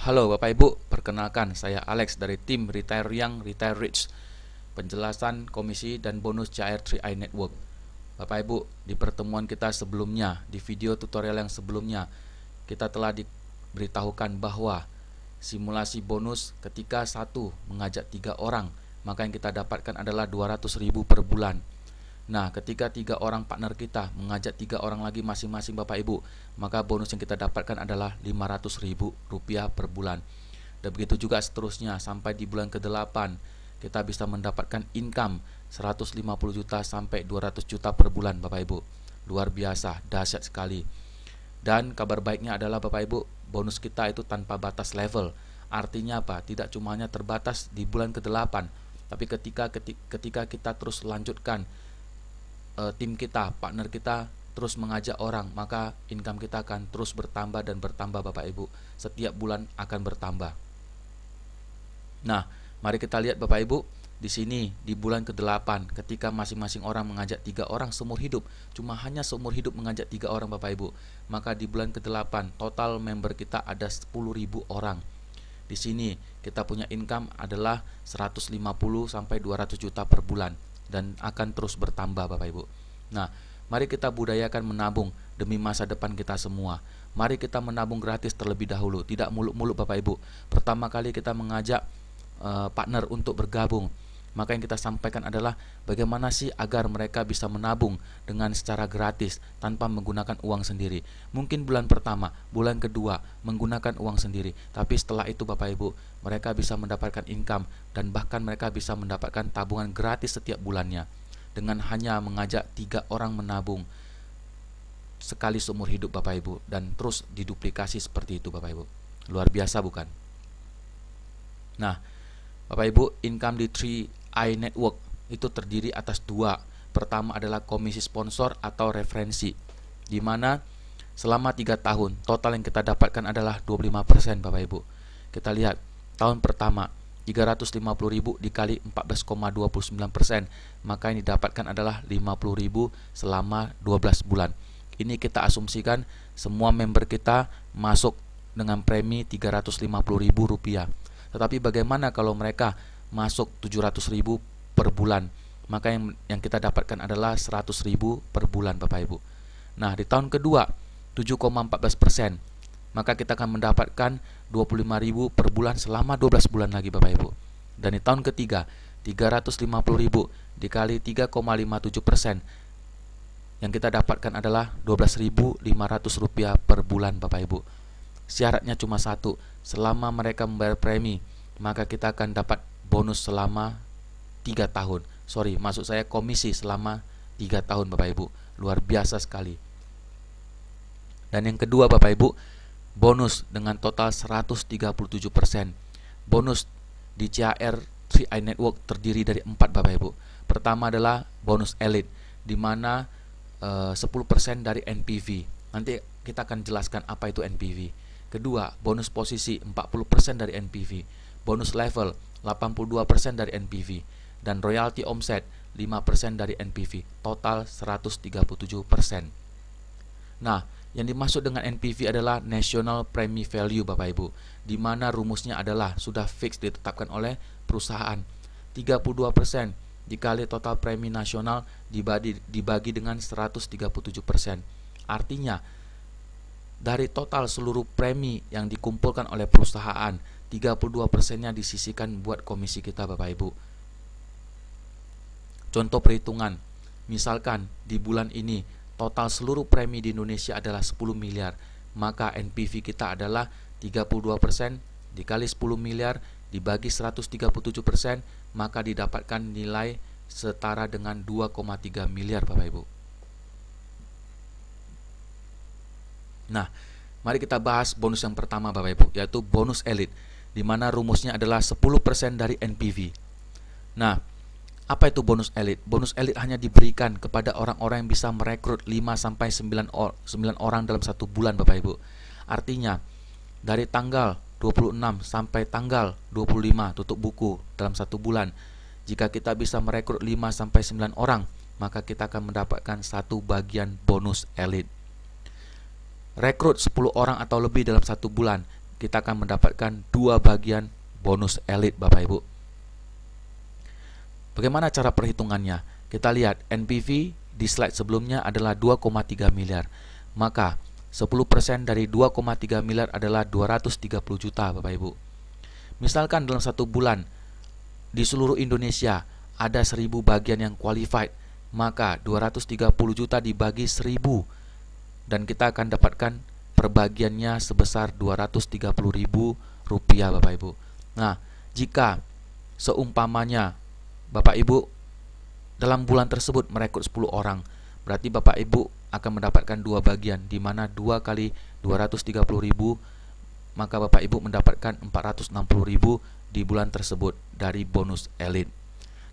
Halo Bapak Ibu, perkenalkan saya Alex dari tim Retire Young, Retire Rich Penjelasan komisi dan bonus CR3i Network Bapak Ibu, di pertemuan kita sebelumnya, di video tutorial yang sebelumnya Kita telah diberitahukan bahwa Simulasi bonus ketika satu mengajak tiga orang Maka yang kita dapatkan adalah 200 ribu per bulan Nah, ketika tiga orang partner kita mengajak tiga orang lagi masing-masing Bapak Ibu, maka bonus yang kita dapatkan adalah Rp500.000 per bulan. Dan begitu juga seterusnya sampai di bulan ke-8 kita bisa mendapatkan income 150 juta sampai 200 juta per bulan Bapak Ibu. Luar biasa, dahsyat sekali. Dan kabar baiknya adalah Bapak Ibu, bonus kita itu tanpa batas level. Artinya apa? Tidak cuma hanya terbatas di bulan ke-8, tapi ketika ketika kita terus lanjutkan uh, tim kita, partner kita terus mengajak orang, maka income kita akan terus bertambah dan bertambah Bapak Ibu. Setiap bulan akan bertambah. Nah, mari kita lihat Bapak Ibu di sini di bulan ke-8 ketika masing-masing orang mengajak tiga orang seumur hidup cuma hanya seumur hidup mengajak tiga orang Bapak Ibu maka di bulan ke-8 total member kita ada 10.000 orang di sini kita punya income adalah 150 sampai 200 juta per bulan dan akan terus bertambah Bapak Ibu. Nah, mari kita budayakan menabung demi masa depan kita semua. Mari kita menabung gratis terlebih dahulu, tidak muluk-muluk Bapak Ibu. Pertama kali kita mengajak uh, partner untuk bergabung maka yang kita sampaikan adalah bagaimana sih agar mereka bisa menabung dengan secara gratis tanpa menggunakan uang sendiri. Mungkin bulan pertama, bulan kedua menggunakan uang sendiri, tapi setelah itu Bapak Ibu, mereka bisa mendapatkan income dan bahkan mereka bisa mendapatkan tabungan gratis setiap bulannya dengan hanya mengajak tiga orang menabung sekali seumur hidup Bapak Ibu dan terus diduplikasi seperti itu Bapak Ibu. Luar biasa bukan? Nah, Bapak Ibu, income di iNetwork itu terdiri atas dua. Pertama adalah komisi sponsor atau referensi, di mana selama tiga tahun total yang kita dapatkan adalah 25% Bapak Ibu. Kita lihat tahun pertama 350.000 dikali 14,29%, maka yang didapatkan adalah 50.000 selama 12 bulan. Ini kita asumsikan semua member kita masuk dengan premi rp rupiah, Tetapi bagaimana kalau mereka masuk 700 ribu per bulan maka yang, yang kita dapatkan adalah 100 ribu per bulan Bapak Ibu nah di tahun kedua 7,14 persen maka kita akan mendapatkan 25 ribu per bulan selama 12 bulan lagi Bapak Ibu dan di tahun ketiga 350 ribu dikali 3,57 persen yang kita dapatkan adalah 12.500 rupiah per bulan Bapak Ibu syaratnya cuma satu selama mereka membayar premi maka kita akan dapat bonus selama 3 tahun. Sorry, maksud saya komisi selama 3 tahun Bapak Ibu. Luar biasa sekali. Dan yang kedua Bapak Ibu, bonus dengan total 137%. Bonus di CHR 3i Network terdiri dari 4 Bapak Ibu. Pertama adalah bonus elite di mana eh, uh, 10% dari NPV. Nanti kita akan jelaskan apa itu NPV. Kedua, bonus posisi 40% dari NPV bonus level 82% dari NPV, dan royalti omset 5% dari NPV, total 137%. Nah, yang dimaksud dengan NPV adalah National Premi Value Bapak Ibu, di mana rumusnya adalah sudah fix ditetapkan oleh perusahaan. 32% dikali total premi nasional dibagi, dibagi dengan 137%. Artinya, dari total seluruh premi yang dikumpulkan oleh perusahaan 32 persennya disisikan buat komisi kita Bapak Ibu. Contoh perhitungan, misalkan di bulan ini total seluruh premi di Indonesia adalah 10 miliar, maka NPV kita adalah 32 persen dikali 10 miliar dibagi 137 persen, maka didapatkan nilai setara dengan 2,3 miliar Bapak Ibu. Nah, mari kita bahas bonus yang pertama Bapak Ibu, yaitu bonus elit di mana rumusnya adalah 10% dari NPV. Nah, apa itu bonus elit? Bonus elit hanya diberikan kepada orang-orang yang bisa merekrut 5 sampai 9 orang dalam satu bulan Bapak Ibu. Artinya dari tanggal 26 sampai tanggal 25 tutup buku dalam satu bulan. Jika kita bisa merekrut 5 sampai 9 orang, maka kita akan mendapatkan satu bagian bonus elit. Rekrut 10 orang atau lebih dalam satu bulan, kita akan mendapatkan dua bagian bonus elit Bapak Ibu. Bagaimana cara perhitungannya? Kita lihat NPV di slide sebelumnya adalah 2,3 miliar. Maka 10% dari 2,3 miliar adalah 230 juta Bapak Ibu. Misalkan dalam satu bulan di seluruh Indonesia ada 1000 bagian yang qualified, maka 230 juta dibagi 1000 dan kita akan dapatkan perbagiannya sebesar Rp230.000 Bapak Ibu. Nah, jika seumpamanya Bapak Ibu dalam bulan tersebut merekrut 10 orang, berarti Bapak Ibu akan mendapatkan dua bagian di mana 2 kali 230.000 maka Bapak Ibu mendapatkan 460.000 di bulan tersebut dari bonus elit.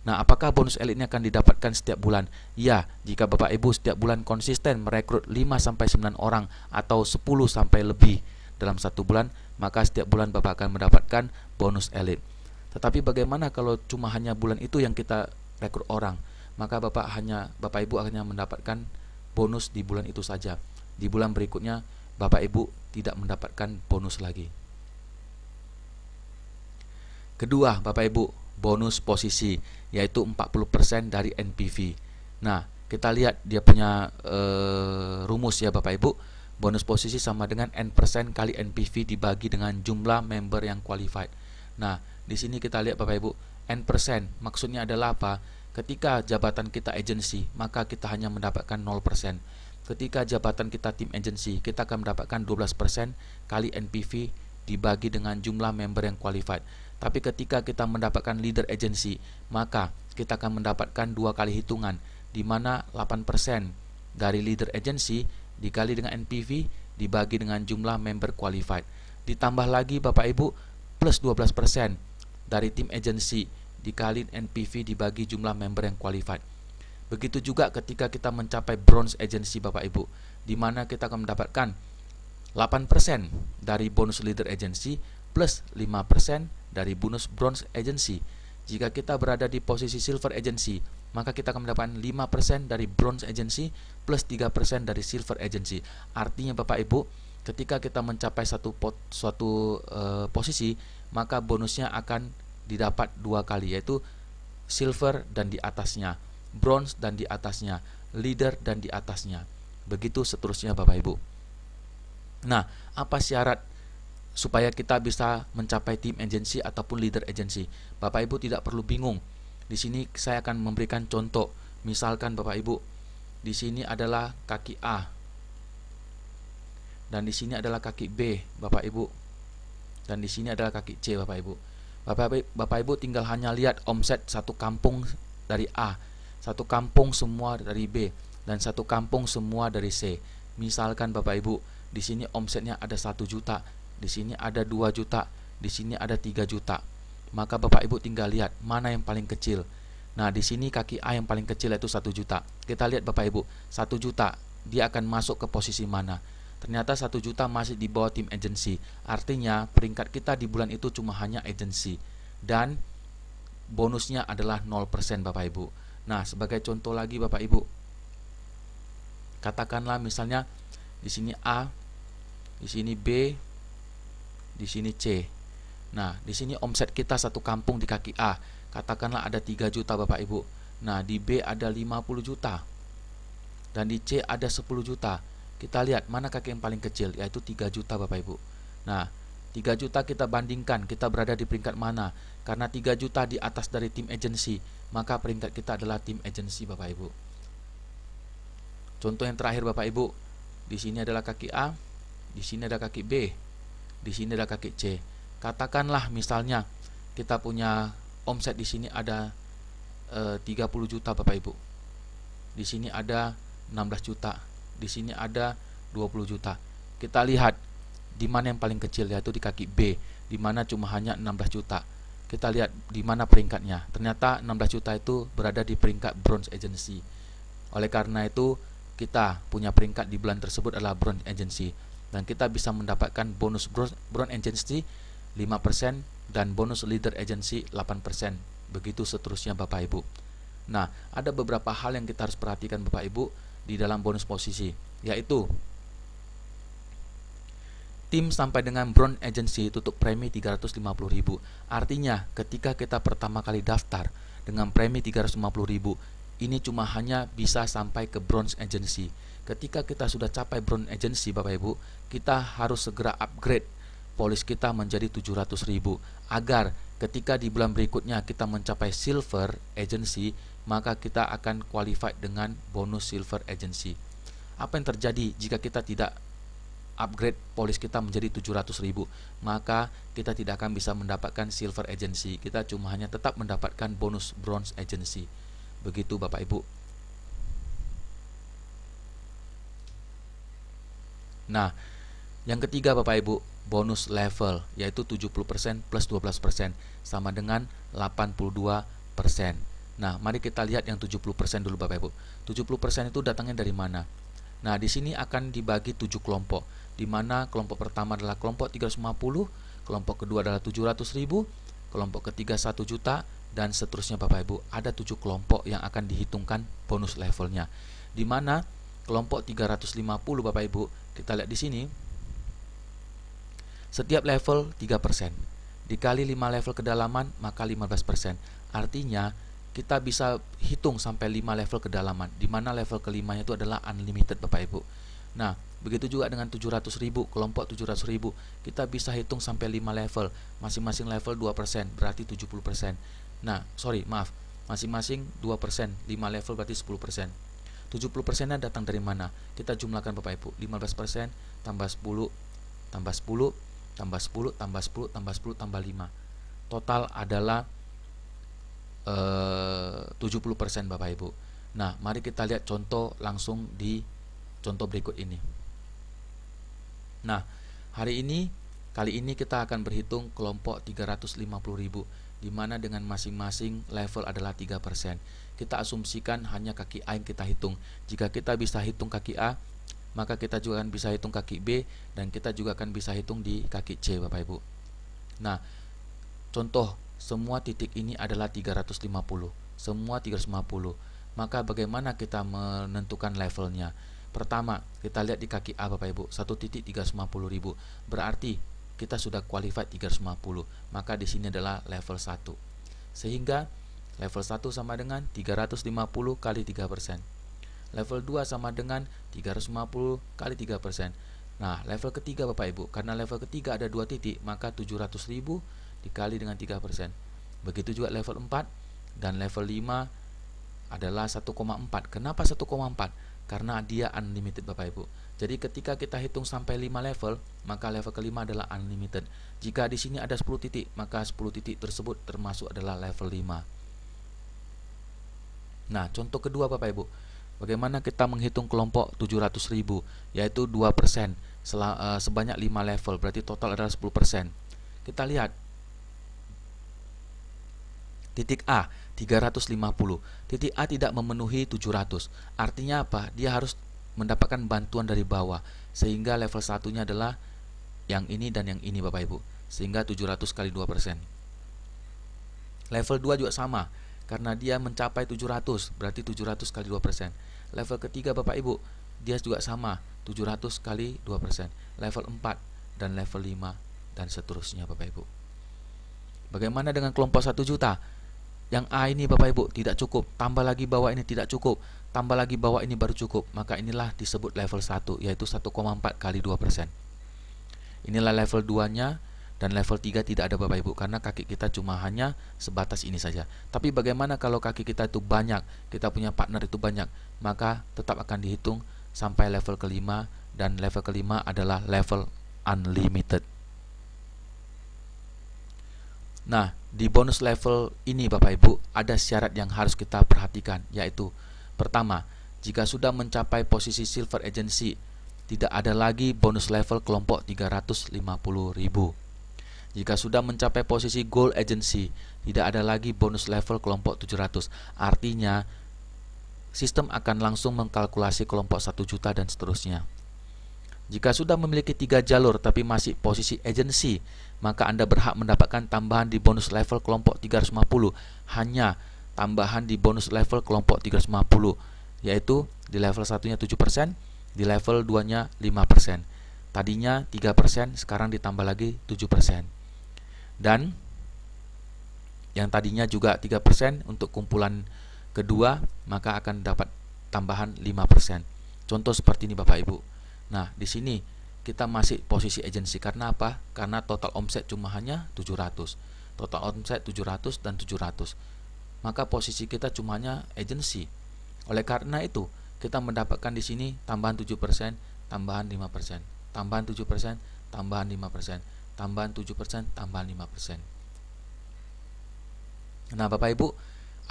Nah, apakah bonus elit ini akan didapatkan setiap bulan? Ya, jika Bapak Ibu setiap bulan konsisten merekrut 5 sampai 9 orang atau 10 sampai lebih dalam satu bulan, maka setiap bulan Bapak akan mendapatkan bonus elit. Tetapi bagaimana kalau cuma hanya bulan itu yang kita rekrut orang? Maka Bapak hanya Bapak Ibu hanya mendapatkan bonus di bulan itu saja. Di bulan berikutnya Bapak Ibu tidak mendapatkan bonus lagi. Kedua, Bapak Ibu, bonus posisi yaitu 40% dari NPV. Nah, kita lihat dia punya uh, rumus ya Bapak Ibu. Bonus posisi sama dengan n% kali NPV dibagi dengan jumlah member yang qualified. Nah, di sini kita lihat Bapak Ibu, n% maksudnya adalah apa? Ketika jabatan kita agency maka kita hanya mendapatkan 0%. Ketika jabatan kita tim agency kita akan mendapatkan 12% kali NPV dibagi dengan jumlah member yang qualified. Tapi ketika kita mendapatkan leader agency, maka kita akan mendapatkan dua kali hitungan, di mana 8% dari leader agency dikali dengan NPV dibagi dengan jumlah member qualified. Ditambah lagi Bapak Ibu plus 12% dari tim agency dikali NPV dibagi jumlah member yang qualified. Begitu juga ketika kita mencapai bronze agency Bapak Ibu, di mana kita akan mendapatkan 8% dari bonus leader agency plus 5% dari bonus bronze agency. Jika kita berada di posisi silver agency, maka kita akan mendapatkan 5% dari bronze agency plus 3% dari silver agency. Artinya Bapak Ibu, ketika kita mencapai satu pot, suatu e, posisi, maka bonusnya akan didapat dua kali yaitu silver dan di atasnya, bronze dan di atasnya, leader dan di atasnya. Begitu seterusnya Bapak Ibu. Nah, apa syarat supaya kita bisa mencapai tim agency ataupun leader agency. Bapak Ibu tidak perlu bingung. Di sini saya akan memberikan contoh. Misalkan Bapak Ibu, di sini adalah kaki A. Dan di sini adalah kaki B, Bapak Ibu. Dan di sini adalah kaki C, Bapak Ibu. Bapak Bapak Ibu tinggal hanya lihat omset satu kampung dari A, satu kampung semua dari B, dan satu kampung semua dari C. Misalkan Bapak Ibu, di sini omsetnya ada satu juta, di sini ada 2 juta, di sini ada 3 juta. Maka Bapak Ibu tinggal lihat mana yang paling kecil. Nah, di sini kaki A yang paling kecil yaitu 1 juta. Kita lihat Bapak Ibu, 1 juta dia akan masuk ke posisi mana. Ternyata 1 juta masih di bawah tim agency. Artinya peringkat kita di bulan itu cuma hanya agency dan bonusnya adalah 0% Bapak Ibu. Nah, sebagai contoh lagi Bapak Ibu. Katakanlah misalnya di sini A, di sini B, di sini C. Nah, di sini omset kita satu kampung di kaki A, katakanlah ada 3 juta Bapak Ibu. Nah, di B ada 50 juta. Dan di C ada 10 juta. Kita lihat mana kaki yang paling kecil, yaitu 3 juta Bapak Ibu. Nah, 3 juta kita bandingkan kita berada di peringkat mana. Karena 3 juta di atas dari tim agensi, maka peringkat kita adalah tim agensi Bapak Ibu. Contoh yang terakhir Bapak Ibu, di sini adalah kaki A, di sini ada kaki B di sini ada kaki C. Katakanlah misalnya kita punya omset di sini ada e, eh, 30 juta Bapak Ibu. Di sini ada 16 juta, di sini ada 20 juta. Kita lihat di mana yang paling kecil yaitu di kaki B, di mana cuma hanya 16 juta. Kita lihat di mana peringkatnya. Ternyata 16 juta itu berada di peringkat bronze agency. Oleh karena itu, kita punya peringkat di bulan tersebut adalah bronze agency dan kita bisa mendapatkan bonus brand agency 5% dan bonus leader agency 8%. Begitu seterusnya Bapak Ibu. Nah, ada beberapa hal yang kita harus perhatikan Bapak Ibu di dalam bonus posisi, yaitu tim sampai dengan brand agency tutup premi 350.000. Artinya, ketika kita pertama kali daftar dengan premi 350.000, ini cuma hanya bisa sampai ke bronze agency ketika kita sudah capai brown agency Bapak Ibu, kita harus segera upgrade polis kita menjadi 700.000 agar ketika di bulan berikutnya kita mencapai silver agency, maka kita akan qualified dengan bonus silver agency. Apa yang terjadi jika kita tidak upgrade polis kita menjadi 700.000 maka kita tidak akan bisa mendapatkan silver agency kita cuma hanya tetap mendapatkan bonus bronze agency begitu Bapak Ibu Nah, yang ketiga Bapak Ibu, bonus level yaitu 70% plus 12% sama dengan 82%. Nah, mari kita lihat yang 70% dulu Bapak Ibu. 70% itu datangnya dari mana? Nah, di sini akan dibagi 7 kelompok, di mana kelompok pertama adalah kelompok 350, kelompok kedua adalah 700.000, kelompok ketiga 1 juta, dan seterusnya Bapak Ibu. Ada 7 kelompok yang akan dihitungkan bonus levelnya. Di mana kelompok 350 Bapak Ibu. Kita lihat di sini. Setiap level 3%. Dikali 5 level kedalaman maka 15%. Artinya kita bisa hitung sampai 5 level kedalaman di mana level kelimanya itu adalah unlimited Bapak Ibu. Nah, begitu juga dengan 700.000, kelompok 700.000, kita bisa hitung sampai 5 level, masing-masing level 2%, berarti 70%. Nah, sorry, maaf, masing-masing 2%, 5 level berarti 10%. 70 persennya datang dari mana? Kita jumlahkan Bapak Ibu. 15 persen tambah 10, tambah 10, tambah 10, tambah 10, tambah 10, tambah 5. Total adalah eh, 70 persen Bapak Ibu. Nah, mari kita lihat contoh langsung di contoh berikut ini. Nah, hari ini, kali ini kita akan berhitung kelompok puluh ribu di mana dengan masing-masing level adalah 3%. Kita asumsikan hanya kaki A yang kita hitung. Jika kita bisa hitung kaki A, maka kita juga akan bisa hitung kaki B dan kita juga akan bisa hitung di kaki C, Bapak Ibu. Nah, contoh semua titik ini adalah 350. Semua 350. Maka bagaimana kita menentukan levelnya? Pertama, kita lihat di kaki A Bapak Ibu, satu titik ribu Berarti kita sudah qualified 350 maka di sini adalah level 1 sehingga level 1 sama dengan 350 kali 3% level 2 sama dengan 350 kali 3% nah level ketiga Bapak Ibu karena level ketiga ada dua titik maka 700.000 dikali dengan 3% begitu juga level 4 dan level 5 adalah 1,4 kenapa 1,4 karena dia unlimited Bapak Ibu. Jadi ketika kita hitung sampai 5 level, maka level kelima adalah unlimited. Jika di sini ada 10 titik, maka 10 titik tersebut termasuk adalah level 5. Nah, contoh kedua Bapak Ibu. Bagaimana kita menghitung kelompok 700.000 yaitu 2% eh, sebanyak 5 level, berarti total adalah 10%. Kita lihat titik A 350 titik A tidak memenuhi 700. Artinya apa? Dia harus mendapatkan bantuan dari bawah sehingga level satunya adalah yang ini dan yang ini Bapak Ibu. Sehingga 700 kali 2%. Level 2 juga sama karena dia mencapai 700, berarti 700 kali 2%. Level ketiga Bapak Ibu, dia juga sama, 700 kali 2%. Level 4 dan level 5 dan seterusnya Bapak Ibu. Bagaimana dengan kelompok 1 juta? yang A ini Bapak Ibu tidak cukup, tambah lagi bawah ini tidak cukup, tambah lagi bawah ini baru cukup, maka inilah disebut level 1 yaitu 1,4 kali 2%. Inilah level 2-nya dan level 3 tidak ada Bapak Ibu karena kaki kita cuma hanya sebatas ini saja. Tapi bagaimana kalau kaki kita itu banyak, kita punya partner itu banyak, maka tetap akan dihitung sampai level kelima dan level kelima adalah level unlimited. Nah, di bonus level ini Bapak Ibu ada syarat yang harus kita perhatikan yaitu pertama, jika sudah mencapai posisi silver agency, tidak ada lagi bonus level kelompok 350.000. Jika sudah mencapai posisi gold agency, tidak ada lagi bonus level kelompok 700. Artinya sistem akan langsung mengkalkulasi kelompok 1 juta dan seterusnya. Jika sudah memiliki tiga jalur tapi masih posisi agency, maka Anda berhak mendapatkan tambahan di bonus level kelompok 350 hanya tambahan di bonus level kelompok 350 yaitu di level satunya 7%, di level 2-nya 5%. Tadinya 3%, sekarang ditambah lagi 7%. Dan yang tadinya juga 3% untuk kumpulan kedua, maka akan dapat tambahan 5%. Contoh seperti ini Bapak Ibu. Nah, di sini kita masih posisi agensi karena apa? Karena total omset cuma hanya 700. Total omset 700 dan 700. Maka posisi kita cuma hanya agensi. Oleh karena itu, kita mendapatkan di sini tambahan 7%, tambahan 5%, tambahan 7%, tambahan 5%, tambahan 7%, tambahan 5%. Nah, Bapak Ibu,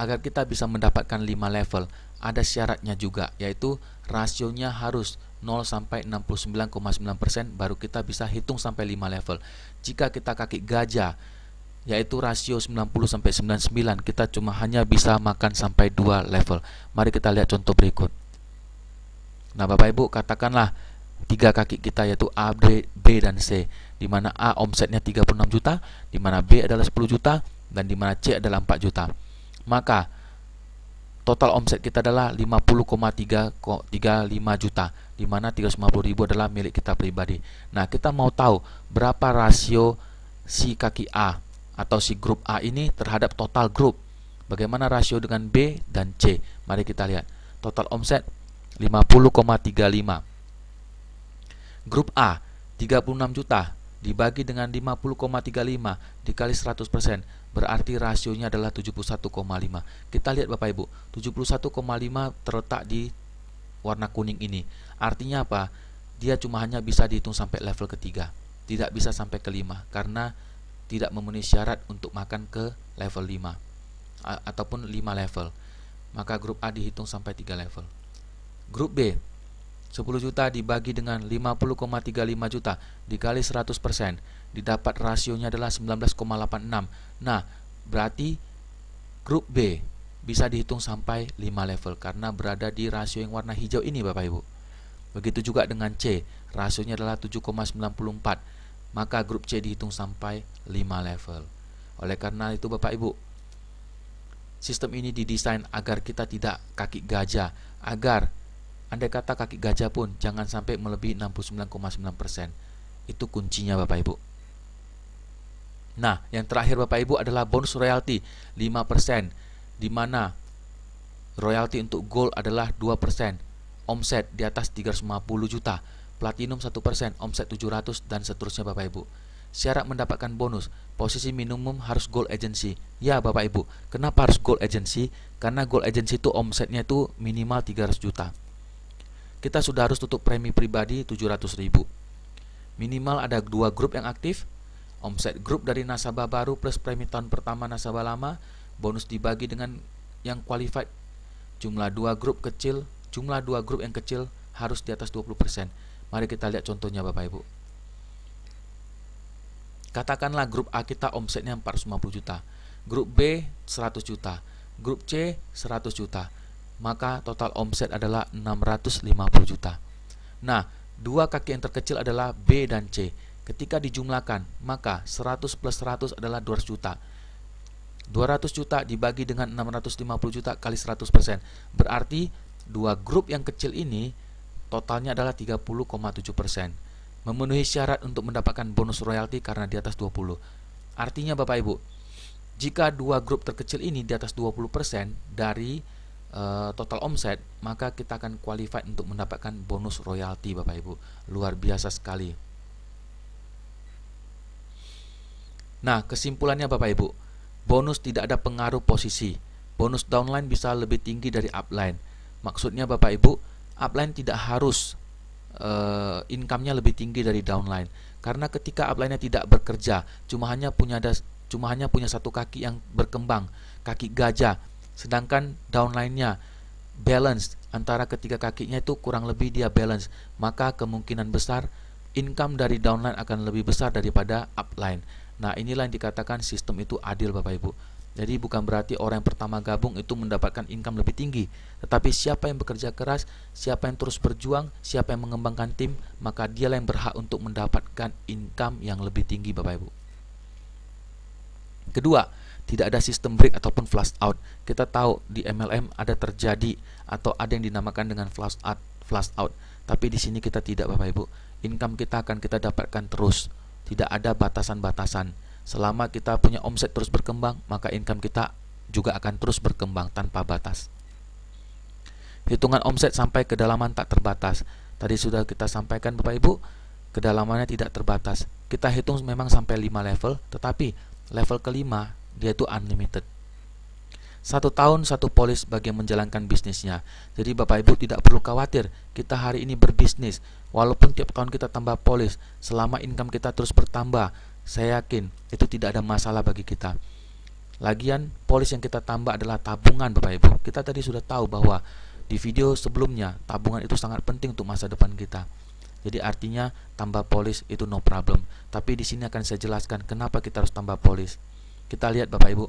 agar kita bisa mendapatkan 5 level, ada syaratnya juga yaitu rasionya harus 0 sampai 69,9% baru kita bisa hitung sampai 5 level. Jika kita kaki gajah yaitu rasio 90 sampai 99 kita cuma hanya bisa makan sampai 2 level. Mari kita lihat contoh berikut. Nah, Bapak Ibu katakanlah tiga kaki kita yaitu A, B, B dan C. Di mana A omsetnya 36 juta, di mana B adalah 10 juta dan di mana C adalah 4 juta. Maka total omset kita adalah 50,35 juta di mana puluh ribu adalah milik kita pribadi. Nah, kita mau tahu berapa rasio si kaki A atau si grup A ini terhadap total grup. Bagaimana rasio dengan B dan C? Mari kita lihat. Total omset 50,35. Grup A 36 juta dibagi dengan 50,35 dikali 100% berarti rasionya adalah 71,5. Kita lihat Bapak Ibu, 71,5 terletak di warna kuning ini. Artinya apa? Dia cuma hanya bisa dihitung sampai level ketiga, tidak bisa sampai kelima karena tidak memenuhi syarat untuk makan ke level 5 ataupun 5 level. Maka grup A dihitung sampai 3 level. Grup B 10 juta dibagi dengan 50,35 juta dikali 100% didapat rasionya adalah 19,86. Nah, berarti grup B bisa dihitung sampai 5 level karena berada di rasio yang warna hijau ini Bapak Ibu. Begitu juga dengan C, rasionya adalah 7,94. Maka grup C dihitung sampai 5 level. Oleh karena itu Bapak Ibu, sistem ini didesain agar kita tidak kaki gajah, agar andai kata kaki gajah pun jangan sampai melebihi 69,9%. Itu kuncinya Bapak Ibu. Nah, yang terakhir Bapak Ibu adalah bonus royalti 5% di mana royalti untuk gold adalah 2%, omset di atas 350 juta, platinum 1%, omset 700 dan seterusnya Bapak Ibu. Syarat mendapatkan bonus, posisi minimum harus gold agency. Ya Bapak Ibu, kenapa harus gold agency? Karena gold agency itu omsetnya itu minimal 300 juta. Kita sudah harus tutup premi pribadi 700 ribu. Minimal ada dua grup yang aktif, omset grup dari nasabah baru plus premi tahun pertama nasabah lama, Bonus dibagi dengan yang qualified. Jumlah dua grup kecil, jumlah dua grup yang kecil harus di atas 20%. Mari kita lihat contohnya Bapak Ibu. Katakanlah grup A kita omsetnya 450 juta, grup B 100 juta, grup C 100 juta. Maka total omset adalah 650 juta. Nah, dua kaki yang terkecil adalah B dan C. Ketika dijumlahkan, maka 100 plus 100 adalah 200 juta. 200 juta dibagi dengan 650 juta kali 100%. Berarti dua grup yang kecil ini totalnya adalah 30,7%. Memenuhi syarat untuk mendapatkan bonus royalti karena di atas 20. Artinya Bapak Ibu, jika dua grup terkecil ini di atas 20% dari eh, total omset, maka kita akan qualified untuk mendapatkan bonus royalti Bapak Ibu. Luar biasa sekali. Nah, kesimpulannya Bapak Ibu, Bonus tidak ada pengaruh posisi. Bonus downline bisa lebih tinggi dari upline. Maksudnya Bapak Ibu, upline tidak harus uh, income-nya lebih tinggi dari downline. Karena ketika upline-nya tidak bekerja, cuma hanya punya ada cuma hanya punya satu kaki yang berkembang, kaki gajah. Sedangkan downline-nya balance antara ketiga kakinya itu kurang lebih dia balance, maka kemungkinan besar income dari downline akan lebih besar daripada upline. Nah, inilah yang dikatakan sistem itu adil Bapak Ibu. Jadi bukan berarti orang yang pertama gabung itu mendapatkan income lebih tinggi, tetapi siapa yang bekerja keras, siapa yang terus berjuang, siapa yang mengembangkan tim, maka dialah yang berhak untuk mendapatkan income yang lebih tinggi Bapak Ibu. Kedua, tidak ada sistem break ataupun flash out. Kita tahu di MLM ada terjadi atau ada yang dinamakan dengan flash out, flash out. Tapi di sini kita tidak Bapak Ibu. Income kita akan kita dapatkan terus tidak ada batasan-batasan. Selama kita punya omset terus berkembang, maka income kita juga akan terus berkembang tanpa batas. Hitungan omset sampai kedalaman tak terbatas. Tadi sudah kita sampaikan Bapak Ibu, kedalamannya tidak terbatas. Kita hitung memang sampai 5 level, tetapi level kelima dia itu unlimited. Satu tahun satu polis bagi menjalankan bisnisnya. Jadi Bapak Ibu tidak perlu khawatir, kita hari ini berbisnis. Walaupun tiap tahun kita tambah polis, selama income kita terus bertambah, saya yakin itu tidak ada masalah bagi kita. Lagian polis yang kita tambah adalah tabungan Bapak Ibu. Kita tadi sudah tahu bahwa di video sebelumnya tabungan itu sangat penting untuk masa depan kita. Jadi artinya tambah polis itu no problem. Tapi di sini akan saya jelaskan kenapa kita harus tambah polis. Kita lihat Bapak Ibu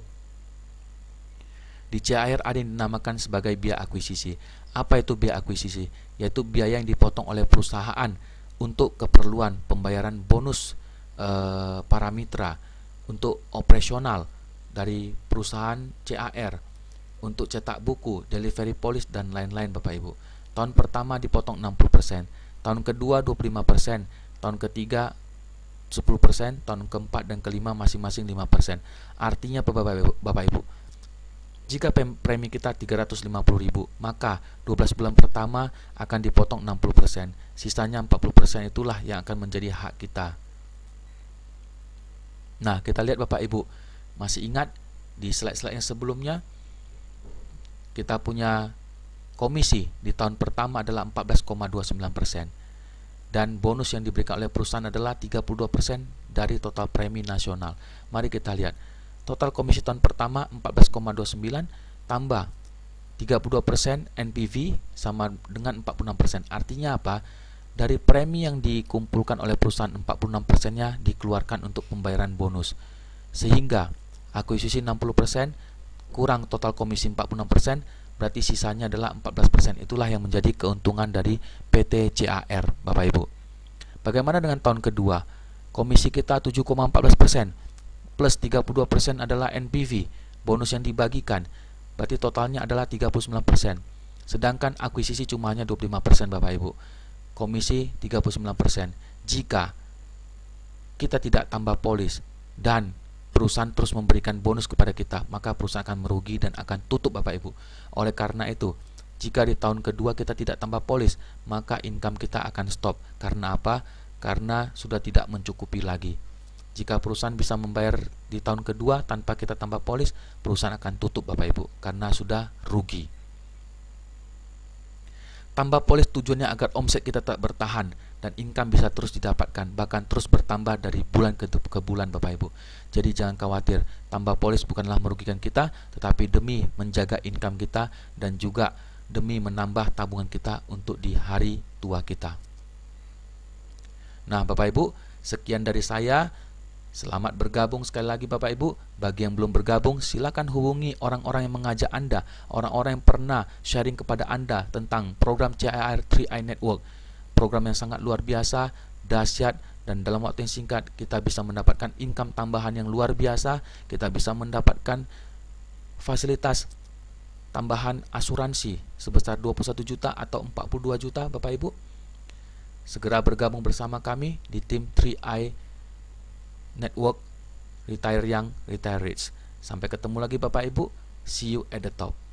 di CAR ada yang dinamakan sebagai biaya akuisisi. Apa itu biaya akuisisi? Yaitu biaya yang dipotong oleh perusahaan untuk keperluan pembayaran bonus e, eh, para mitra untuk operasional dari perusahaan CAR untuk cetak buku, delivery polis dan lain-lain Bapak Ibu. Tahun pertama dipotong 60%, tahun kedua 25%, tahun ketiga 10%, tahun keempat dan kelima masing-masing 5%. Artinya Bapak Ibu, Bapak Ibu, jika premi kita 350.000, maka 12 bulan pertama akan dipotong 60%. Sisanya 40% itulah yang akan menjadi hak kita. Nah, kita lihat Bapak Ibu, masih ingat di slide-slide yang sebelumnya kita punya komisi di tahun pertama adalah 14,29% dan bonus yang diberikan oleh perusahaan adalah 32% dari total premi nasional. Mari kita lihat total komisi tahun pertama 14,29 tambah 32% NPV sama dengan 46%. Artinya apa? Dari premi yang dikumpulkan oleh perusahaan 46%-nya dikeluarkan untuk pembayaran bonus. Sehingga akuisisi 60% kurang total komisi 46% berarti sisanya adalah 14%. Itulah yang menjadi keuntungan dari PT CAR, Bapak Ibu. Bagaimana dengan tahun kedua? Komisi kita 7,14% plus 32% adalah NPV, bonus yang dibagikan. Berarti totalnya adalah 39%. Sedangkan akuisisi cuma hanya 25% Bapak Ibu. Komisi 39% jika kita tidak tambah polis dan perusahaan terus memberikan bonus kepada kita, maka perusahaan akan merugi dan akan tutup Bapak Ibu. Oleh karena itu, jika di tahun kedua kita tidak tambah polis, maka income kita akan stop. Karena apa? Karena sudah tidak mencukupi lagi. Jika perusahaan bisa membayar di tahun kedua tanpa kita tambah polis, perusahaan akan tutup Bapak Ibu karena sudah rugi. Tambah polis tujuannya agar omset kita tak bertahan dan income bisa terus didapatkan, bahkan terus bertambah dari bulan ke, ke bulan Bapak Ibu. Jadi jangan khawatir, tambah polis bukanlah merugikan kita, tetapi demi menjaga income kita dan juga demi menambah tabungan kita untuk di hari tua kita. Nah, Bapak Ibu, sekian dari saya. Selamat bergabung sekali lagi Bapak Ibu. Bagi yang belum bergabung, silakan hubungi orang-orang yang mengajak Anda, orang-orang yang pernah sharing kepada Anda tentang program CIR 3i Network. Program yang sangat luar biasa, dahsyat, dan dalam waktu yang singkat kita bisa mendapatkan income tambahan yang luar biasa, kita bisa mendapatkan fasilitas tambahan asuransi sebesar 21 juta atau 42 juta Bapak Ibu. Segera bergabung bersama kami di tim 3i network, retire young, retire rich. Sampai ketemu lagi Bapak Ibu. See you at the top.